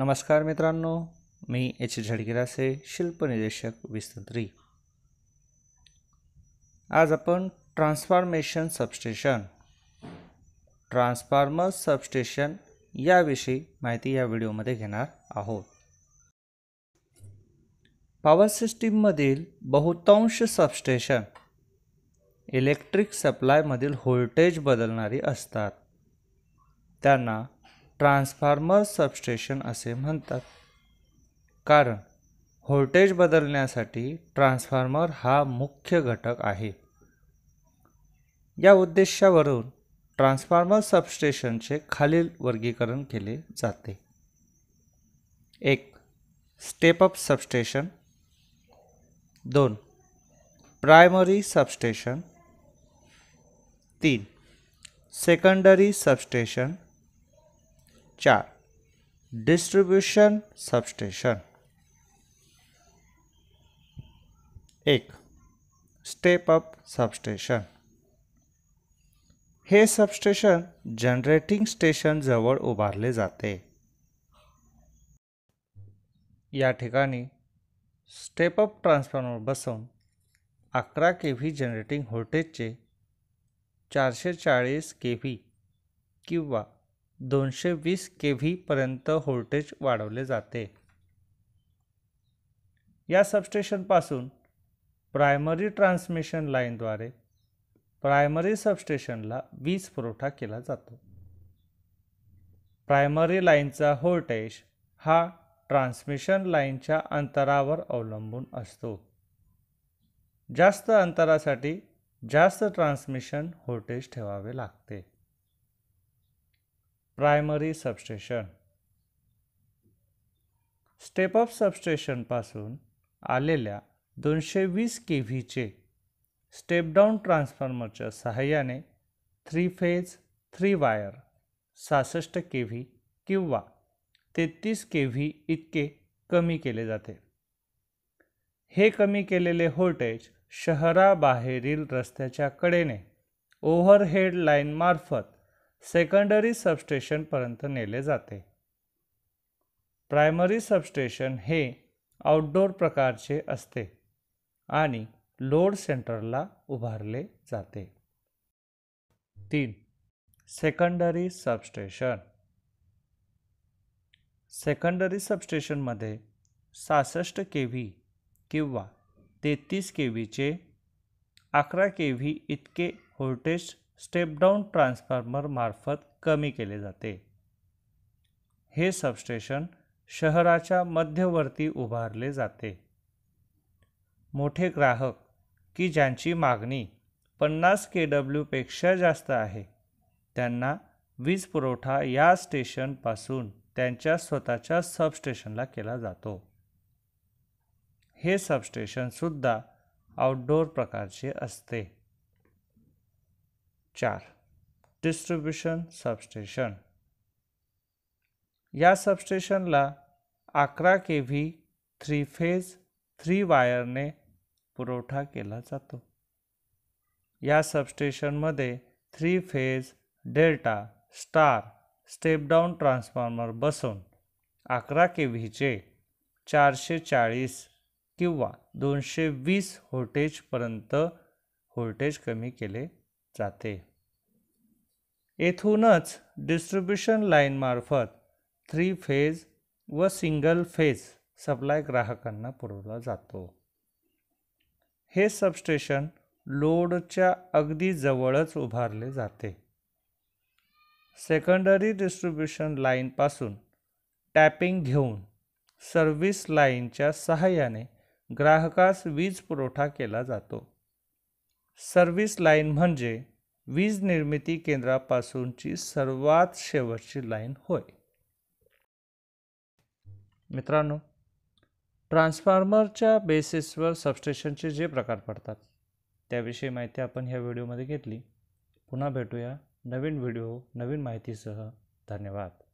नमस्कार मित्रांनो मी एच झडगिरासे शिल्पनिदेशक विस्तंत्री आज आपण ट्रान्सफॉर्मेशन सबस्टेशन ट्रान्सफॉर्मर सबस्टेशन याविषयी माहिती या व्हिडिओमध्ये घेणार आहोत पॉवर सिस्टीममधील बहुतांश सबस्टेशन इलेक्ट्रिक सप्लायमधील व्होल्टेज बदलणारी असतात त्यांना ट्रान्सफॉर्मर सबस्टेशन असे म्हणतात कारण व्होल्टेज बदलण्यासाठी ट्रान्सफॉर्मर हा मुख्य घटक आहे या उद्देशावरून ट्रान्सफॉर्मर सबस्टेशनचे खालील वर्गीकरण केले जाते एक स्टेप अप सबस्टेशन दोन प्रायमरी सबस्टेशन तीन सेकंडरी सबस्टेशन चार डिस्ट्रीब्यूशन सबस्टेशन एक स्टेप अप सबस्टेशन हे सबस्टेशन जनरेटिंग स्टेशन जवळ उभारले जाते या ठिकाणी स्टेप अप ट्रान्सफॉर्मर बसवून अकरा के व्ही जनरेटिंग व्होल्टेजचे चारशे चाळीस के व्ही किंवा दोनशे वीस के व्हीपर्यंत व्होल्टेज वाढवले जाते या सबस्टेशनपासून प्रायमरी ट्रान्समिशन लाईनद्वारे प्रायमरी सबस्टेशनला वीज पुरवठा केला जातो प्रायमरी लाईनचा व्होल्टेज हा ट्रान्समिशन लाईनच्या अंतरावर अवलंबून असतो जास्त अंतरासाठी जास्त ट्रान्समिशन व्होल्टेज ठेवावे लागते प्रायमरी सबस्टेशन स्टेप स्टेपअप सबस्टेशनपासून आलेल्या दोनशे वीस के व्हीचे स्टेपडाऊन ट्रान्सफॉर्मरच्या सहाय्याने थ्री फेज थ्री वायर सहासष्ट के व्ही किंवा तेहतीस के व्ही इतके कमी केले जाते हे कमी केलेले व्होल्टेज शहराबाहेरील रस्त्याच्या कडेने ओव्हरहेड लाईनमार्फत सेकंडरी सबस्टेशनपर्यंत नेले जाते प्रायमरी सबस्टेशन हे आउटडोर प्रकारचे असते आणि लोड सेंटरला उभारले जाते तीन सेकंडरी सबस्टेशन सेकंडरी सबस्टेशनमध्ये सहासष्ट के व्ही किंवा तेहतीस के व्हीचे अकरा के व्ही इतके व्होल्टेज स्टेपडाऊन ट्रान्सफॉर्मर मार्फत कमी केले जाते हे सबस्टेशन शहराच्या मध्यवर्ती उभारले जाते मोठे ग्राहक की ज्यांची मागणी पन्नास के डब्ल्यूपेक्षा जास्त आहे त्यांना वीज पुरवठा या स्टेशनपासून त्यांच्या स्वतःच्या सबस्टेशनला केला जातो हे सबस्टेशनसुद्धा आउटडोर प्रकारचे असते चार डिस्ट्रीब्युशन सबस्टेशन या सबस्टेशनला अकरा K V three phase three वायरने पुरवठा केला जातो या सबस्टेशनमध्ये three phase delta star step down transformer बसून अकरा के व्हीचे चारशे चाळीस किंवा दोनशे वीस व्होल्टेजपर्यंत व्होल्टेज कमी केले जाते येथूनच डिस्ट्रीब्युशन लाईनमार्फत थ्री फेज व सिंगल फेज सप्लाय ग्राहकांना पुरवला जातो हे सबस्टेशन लोडच्या अगदी जवळच उभारले जाते सेकंडरी डिस्ट्रीब्युशन लाईनपासून टॅपिंग घेऊन सर्व्हिस लाईनच्या सहाय्याने ग्राहकास वीज पुरवठा केला जातो सर्व्हिस लाईन म्हणजे वीज निर्मिती केंद्रापासूनची सर्वात शेवटची लाईन होय मित्रांनो ट्रान्सफॉर्मरच्या बेसिसवर सबस्टेशनचे जे प्रकार पडतात त्याविषयी माहिती आपण ह्या व्हिडिओमध्ये घेतली पुन्हा भेटूया नवीन व्हिडिओ नवीन माहितीसह धन्यवाद